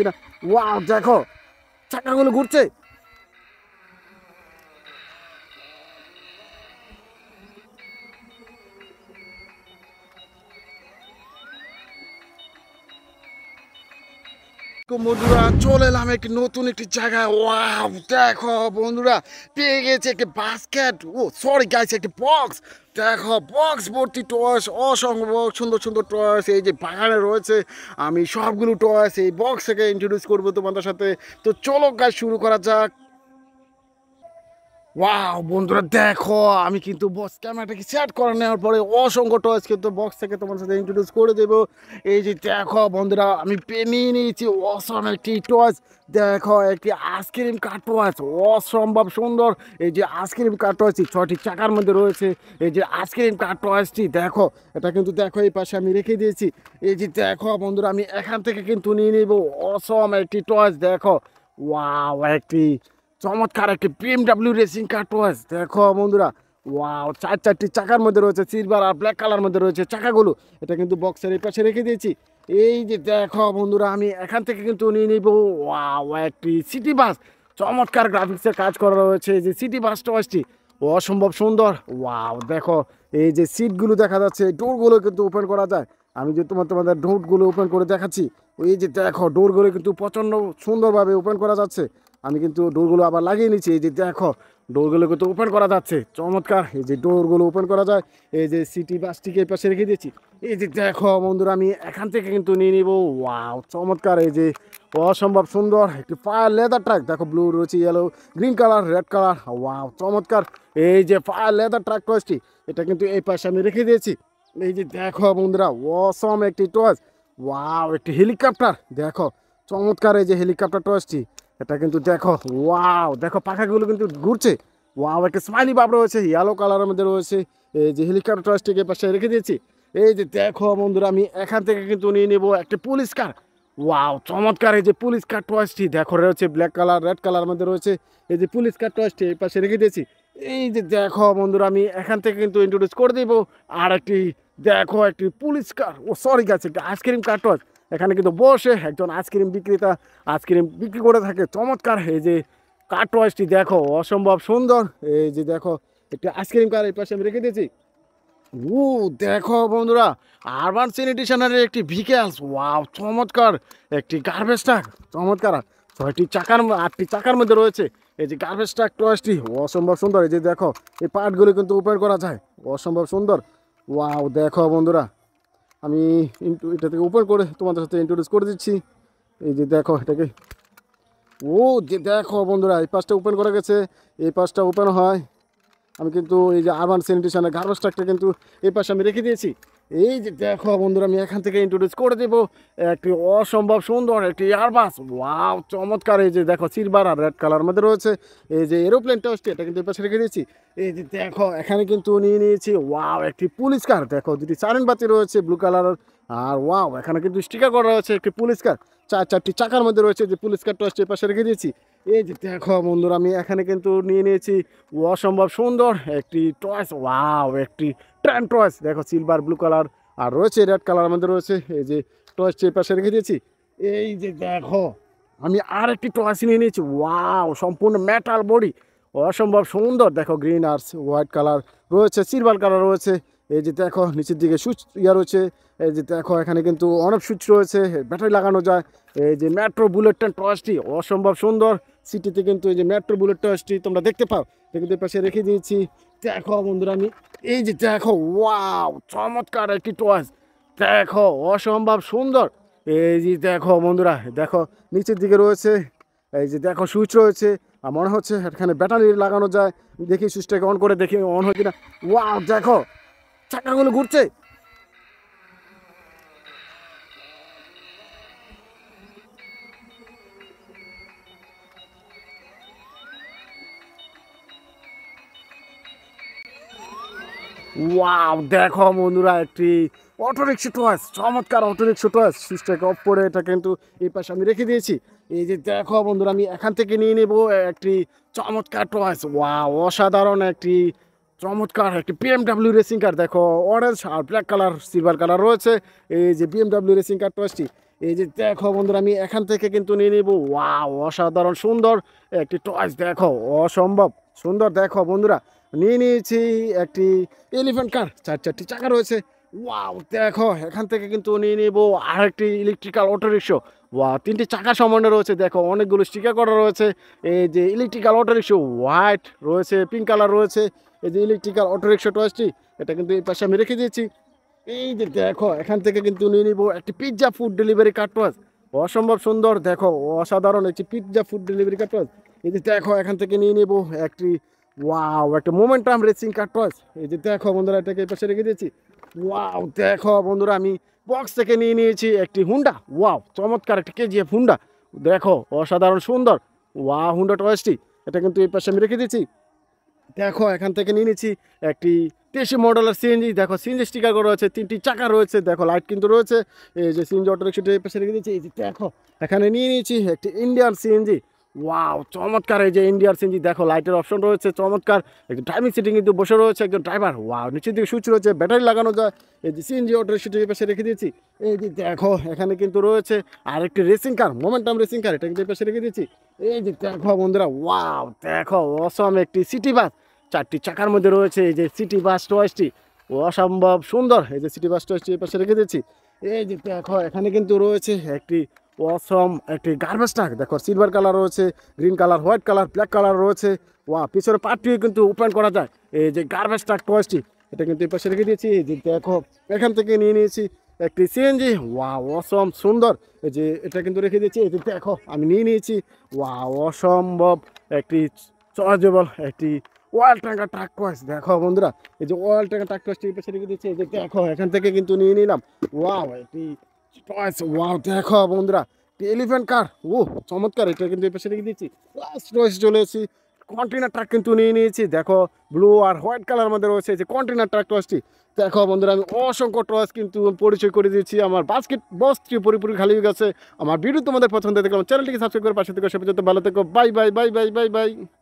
কিনা ওয়া দেখো চাকাগুলো ঘুরছে আজকে বন্ধুরা চলে এলাম একটি নতুন একটি জায়গায় ওয়াও দেখো বন্ধুরা পেয়ে গেছে একটি বাস্কেট ও সরি গাইছে একটি বক্স দেখো বক্স ভর্তি টয়েস অসংখ্য সুন্দর সুন্দর টয়েস এই যে বাগানে রয়েছে আমি সবগুলো টয়েস এই বক্স থেকে ইন্ট্রোডিউস করবো তোমাদের সাথে তো চলো গাছ শুরু করা যাক ওয়াও বন্ধুরা দেখো আমি কিন্তু বক্স ক্যামেরাটাকে সেট করে নেওয়ার পরে অসংখ্য টয়েস কিন্তু বক্স থেকে তোমার সাথে ইন্ট্রোডিউস করে দেবো এই যে দেখো বন্ধুরা আমি পেনিয়ে নিয়েছি অসম একটি টয়েস দেখো একটি আইসক্রিম কাটোয়াস অসম্ভব সুন্দর এই যে আইসক্রিম কাটোয়াসটি ছটি চাকার মধ্যে রয়েছে এই যে আইসক্রিম কাটোয়াসটি দেখো এটা কিন্তু দেখো এই পাশে আমি রেখে দিয়েছি এই যে দেখো বন্ধুরা আমি এখান থেকে কিন্তু নিয়ে নেবো অসম একটি টয়েস দেখো ওয়াও একটি চমৎকার একটি বিএমডাব্লিউ রেসিং কার টয়েস দেখো বন্ধুরা ওয়াও চার চারটি চাকার মধ্যে রয়েছে সিলভার আর ব্ল্যাক কালার মধ্যে রয়েছে চাকাগুলো এটা কিন্তু বক্সের এই পাশে রেখে দিয়েছি এই যে দেখো বন্ধুরা আমি এখান থেকে কিন্তু নিয়ে নিব ওয়াও একটি সিটি বাস চমৎকার গ্রাফিক্সের কাজ করা রয়েছে এই যে সিটি বাস টয়েসটি অসম্ভব সুন্দর ওয়াও দেখো এই যে সিটগুলো দেখা যাচ্ছে এই ডোরগুলো কিন্তু ওপেন করা যায় আমি যে তোমার তোমাদের ডোরগুলো ওপেন করে দেখাচ্ছি এই যে দেখো ডোরগুলো কিন্তু প্রচণ্ড সুন্দরভাবে ওপেন করা যাচ্ছে আমি কিন্তু ডোরগুলো আবার লাগিয়ে নিচ্ছি এই যে দেখো ডোরগুলো কিন্তু ওপেন করা যাচ্ছে চমৎকার এই যে ডোরগুলো ওপেন করা যায় এই যে সিটি বাসটিকে পাশে রেখে দিয়েছি এই যে দেখো বন্ধুরা আমি এখান থেকে কিন্তু নিয়ে নিব ওয়াও চমৎকার এই যে অসম্ভব সুন্দর একটি ফায়ার লেদার ট্রাক দেখো ব্লু রয়েছে yellow green colour red colour wow চমৎকার এই যে ফায়ার লেদার ট্রাক টয়েসটি এটা কিন্তু এই পাশে আমি রেখে দিয়েছি এই যে দেখো বন্ধুরা অসম একটি টয়েস ওয়াও একটি হেলিকপ্টার দেখো চমৎকার এই যে হেলিকপ্টার টয়েসটি এটা কিন্তু দেখো ওয়াও দেখো পাখাগুলো কিন্তু ঘুরছে ওয়াও একটা স্মাইলি বাপ রয়েছে ইয়েলো কালারের মধ্যে রয়েছে এই যে হেলিকপ্টার স্টিকের পাশে রেখে দিয়েছি এই যে দেখো বন্ধুরা আমি এখান থেকে কিন্তু নিয়ে নেবো একটা পুলিশ কার ওয়াও চমৎকার এই যে পুলিশ কার টয়েসটি দেখো রয়েছে ব্ল্যাক কালার রেড কালার মধ্যে রয়েছে এই যে পুলিশ কার টয়েসটি এই পাশে রেখে দিয়েছি এই যে দেখো বন্ধুরা আমি এখান থেকে কিন্তু ইন্ট্রোডিউস করে দিব আর একটি দেখো একটি পুলিশ কার ও সরি গেছে একটা আইসক্রিম কার টয়েস এখানে কিন্তু বসে একজন আইসক্রিম বিক্রেতা আইসক্রিম বিক্রি করে থাকে চমৎকার এই যে কাটওয়াইসটি দেখো অসম্ভব সুন্দর এই যে দেখো একটি আইসক্রিম কার এই পাশে আমি রেখে দিয়েছি ও দেখো বন্ধুরা আরবান স্যানিটেশনারের একটি ভিকেলস ওয়াও চমৎকার একটি গার্বেজ ট্রাক চমৎকার ছয়টি চাকার আটটি চাকার মধ্যে রয়েছে এই যে গার্বেজ ট্রাক টয়েসটি অসম্ভব সুন্দর এই যে দেখো এই পার্টগুলো কিন্তু উপের করা যায় অসম্ভব সুন্দর ওয়াও দেখো বন্ধুরা আমি ইন্টু এটা থেকে ওপেন করে তোমাদের সাথে ইন্ট্রোডিউস করে দিচ্ছি এই যে দেখো এটাকে ও যে দেখো বন্ধুরা এই পাশটা ওপেন করা গেছে এই পাশটা ওপেন হয় আমি কিন্তু এই যে আরবান স্যানিটেশনের গার্বেজটাকটা কিন্তু এই পাশে আমি রেখে দিয়েছি এই যে দেখো বন্ধুরা আমি এখান থেকে ইন্ট্রোডিউস করে দেবো একটি অসম্ভব সুন্দর একটি এয়ারবাস ওয়াও চমৎকার এই যে দেখো সিলভার আর রেড কালার মধ্যে রয়েছে এই যে এরোপ্লেন হচ্ছে এটা কিন্তু পাশে রেখে দিয়েছি এই যে দেখো এখানে কিন্তু নিয়ে নিয়েছি ওয়াও একটি পুলিশ কার দেখো দুটি চারেন বাতি রয়েছে ব্লু কালার আর ওয়াও এখানে কিন্তু স্টিকার করা রয়েছে একটি পুলিশ কার চার চারটি চাকার মধ্যে রয়েছে যে পুলিশ কার হচ্ছে পাশে রেখে দিয়েছি এই যে দেখো বন্ধুরা আমি এখানে কিন্তু নিয়ে নিয়েছি অসম্ভব সুন্দর একটি টয়েস ওয়াও একটি ট্রেন টয়েস দেখো সিলভার ব্লু কালার আর রয়েছে রেড কালার আমাদের রয়েছে এই যে চেয়ে পাশে রেখে দিয়েছি এই যে দেখো আমি আর একটি টয়েস নিয়ে নিয়েছি ওয়াও সম্পূর্ণ মেটাল বডি অসম্ভব সুন্দর দেখো গ্রিন আর হোয়াইট কালার রয়েছে সিলভার কালার রয়েছে এই যে দেখো নিচের দিকে সুইচ ইয়ে রয়েছে এই যে দেখো এখানে কিন্তু অনেক সুইচ রয়েছে ব্যাটারি লাগানো যায় এই যে মেট্রো বুলেট ট্রেন টয়েসটি অসম্ভব সুন্দর সিটিতে কিন্তু এই যে মেট্রো বুলেট টয়েসটি তোমরা দেখতে পাও কিন্তু পাশে রেখে দিয়েছি দেখো বন্ধুরা আমি এই যে দেখো ওয়াও চমৎকার একটি টয়েস দেখো অসম্ভব সুন্দর এই যে দেখো বন্ধুরা দেখো নিচের দিকে রয়েছে এই যে দেখো সুইচ রয়েছে আর মনে হচ্ছে এখানে ব্যাটারি লাগানো যায় দেখি সুইচটাকে অন করে দেখি অন হয় কিনা ওয়াও দেখো চাকাগুলো ঘুরছে ওয়াও দেখো বন্ধুরা একটি অটোরিক্সা টয়েস চমৎকার অটোরিক্সা টয়েস সুইচটাকে অফ করে এটা কিন্তু এই পাশে আমি রেখে দিয়েছি এই যে দেখো বন্ধুরা আমি এখান থেকে নিয়ে নেব একটি চমৎকার টয়েস ওয়া অসাধারণ একটি চমৎকার একটি বিএমডাব্লিউ রেসিং কার দেখো অরেঞ্জ আর ব্ল্যাক কালার সিলভার কালার রয়েছে এই যে বিএমডাব্লিউ রেসিং কার টয়েসটি এই যে দেখো বন্ধুরা আমি এখান থেকে কিন্তু নিয়ে নেব ওয়া অসাধারণ সুন্দর একটি টয়েস দেখো অসম্ভব সুন্দর দেখো বন্ধুরা নিয়ে নিয়েছি একটি এলিফেন্ট কার চার চারটি চাকা রয়েছে ওয়াও দেখো এখান থেকে কিন্তু নিয়ে নিব আরেকটি ইলেকট্রিক্যাল অটো রিক্সা ওয়া তিনটি চাকা সমন্বয় রয়েছে দেখো অনেকগুলো স্টিকার করা রয়েছে এই যে ইলেকট্রিক্যাল অটো হোয়াইট রয়েছে পিঙ্ক কালার রয়েছে এই যে ইলেকট্রিক্যাল অটো রিক্সা টয়েসটি এটা কিন্তু এই পাশে আমি রেখে দিয়েছি এই যে দেখো এখান থেকে কিন্তু নিয়ে নিব একটি পিৎজা ফুড ডেলিভারি কার্ট অসম্ভব সুন্দর দেখো অসাধারণ একটি পিৎজা ফুড ডেলিভারি কার্ট এই যে দেখো এখান থেকে নিয়ে নেবো একটি ওয়াও একটা মোমেন্টাম রেসিং কার টস এই যে দেখো বন্ধুরা এটাকে পাশে রেখে দিয়েছি ওয়াও দেখো বন্ধুরা আমি বক্স থেকে নিয়ে নিয়েছি একটি হুন্ডা ওয়াও চমৎকার একটা কেজিএফ হুন্ডা দেখো অসাধারণ সুন্দর ওয়া হুন্ডা টয়েসটি এটা কিন্তু এই পাশে আমি রেখে দিয়েছি দেখো এখান থেকে নিয়ে নিয়েছি একটি তেসি মডেলের সিএনজি দেখো সিএনজি স্টিকার করা রয়েছে তিনটি চাকা রয়েছে দেখো লাইট কিন্তু রয়েছে এই যে সিএনজি অটো এই পাশে রেখে দিয়েছি এই যে দেখো এখানে নিয়ে নিয়েছি একটি ইন্ডিয়ান সিএনজি ওয়াও চমৎকার এই যে ইন্ডিয়ার সিনজি দেখো লাইটের অপশন রয়েছে চমৎকার একটু ড্রাইভিং সিটিং কিন্তু বসে রয়েছে একজন ড্রাইভার ওয়াও নিচের দিকে সুইচ রয়েছে ব্যাটারি লাগানো যায় এই যে সিএনজি অটো সেটির পাশে রেখে দিয়েছি এই যে দেখো এখানে কিন্তু রয়েছে আর একটি racing car momentum racing car এটা কিন্তু পাশে রেখে দিয়েছি এই যে দেখো বন্ধুরা ওয়াও দেখো অসম একটি সিটি বাস চারটি চাকার মধ্যে রয়েছে এই যে সিটি বাস টয়েসটি অসম্ভব সুন্দর এই যে সিটি বাস টয়েসটি পাশে রেখে দিয়েছি এই যে দেখো এখানে কিন্তু রয়েছে একটি অসম একটি গার্বেজ ট্রাক দেখো সিলভার কালার রয়েছে green colour white colour black colour রয়েছে ওয়া পিছনে পার্টটি কিন্তু ওপেন করা যায় এই যে গার্বেজ ট্রাক টয়েসটি এটা কিন্তু এই পাশে রেখে দিয়েছি যে দেখো এখান থেকে নিয়ে নিয়েছি একটি সিএনজি ওয়া অসম সুন্দর এই যে এটা কিন্তু রেখে দিয়েছি এই যে দেখো আমি নিয়ে নিয়েছি ওয়া অসম্ভব একটি চার্জেবল একটি ওয়াল ট্যাঙ্কা ট্রাক টয়েস দেখো বন্ধুরা এই যে ওয়াল ট্যাঙ্কা ট্রাক টয়েসটি এই পাশে রেখে দিয়েছি এই যে দেখো এখান থেকে কিন্তু নিয়ে নিলাম ওয়া একটি টয়েস ওয়াও দেখো বন্ধুরা এলিফ্যান্ট কার ও চমৎকার এটা কিন্তু এই পাশে রেখে দিচ্ছি লাস্ট রয়েছে চলে এসেছি কন্টেনার ট্রাক কিন্তু নিয়ে নিয়েছি দেখো ব্লু আর হোয়াইট কালার মধ্যে রয়েছে যে কন্টেনার ট্রাক টসটি দেখো বন্ধুরা আমি অসংখ্য টস কিন্তু পরিচয় করে দিয়েছি আমার বাস্কেট বস্ত্রী পুরোপুরি খালি হয়ে গেছে আমার ভিডিও তোমাদের পছন্দ দেখলাম চ্যানেলটিকে সাবস্ক্রাইব করে পাশে থেকে সে পর্যন্ত ভালো থেকো bye bye bye bye bye by